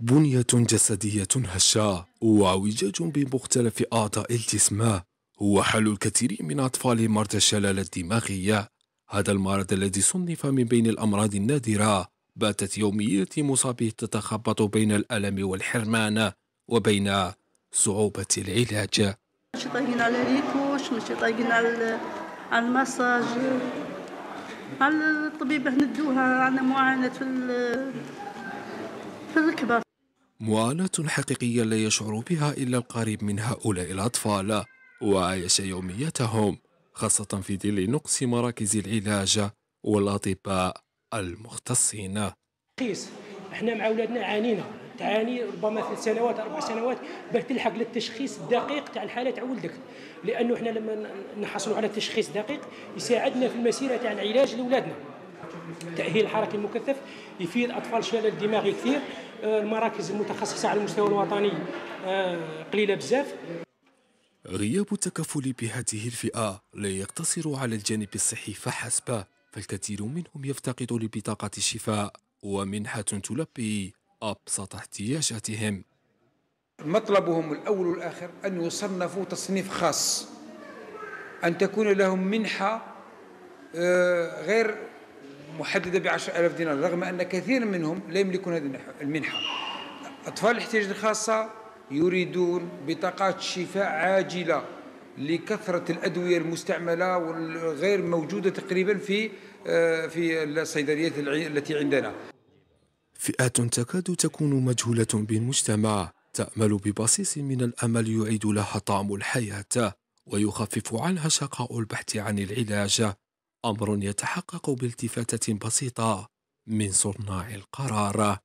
بنية جسدية هشة واعوجاج بمختلف أعضاء الجسم هو حال الكثير من أطفال مرضى الشلل الدماغية هذا المرض الذي صنف من بين الأمراض النادرة باتت يومية مصابيه تتخبط بين الألم والحرمان وبين صعوبة العلاج طايقين على ريكوش طايقين على المساج على الطبيبة ندوها عندنا معاناة في في معاناة حقيقية لا يشعر بها إلا القريب من هؤلاء الأطفال وعايش يوميتهم خاصة في ظل نقص مراكز العلاج والأطباء المختصين احنا مع اولادنا عانينا تعاني ربما ثلاث سنوات اربع سنوات باش تلحق للتشخيص الدقيق تاع الحاله تاع ولدك لانه احنا لما نحصلوا على تشخيص دقيق يساعدنا في المسيره تاع العلاج لاولادنا تاهيل حركي المكثف يفيد اطفال شلل دماغي كثير آه، المراكز المتخصصه على المستوى الوطني آه، قليله بزاف غياب التكفل بهذه الفئه لا يقتصر على الجانب الصحي فحسب فالكثير منهم يفتقد لبطاقه الشفاء ومنحه تلبي ابسط احتياجاتهم مطلبهم الاول والاخر ان يصنفوا تصنيف خاص ان تكون لهم منحه آه، غير محددة بعشر ألف دينار رغم أن كثير منهم لا يملكون هذه المنحة أطفال الاحتياج الخاصة يريدون بطاقات شفاء عاجلة لكثرة الأدوية المستعملة والغير موجودة تقريبا في آه، في الصيدليات التي عندنا فئات تكاد تكون مجهولة بالمجتمع تأمل ببصيص من الأمل يعيد لها طعم الحياة ويخفف عنها شقاء البحث عن العلاج امر يتحقق بالتفاته بسيطه من صناع القرار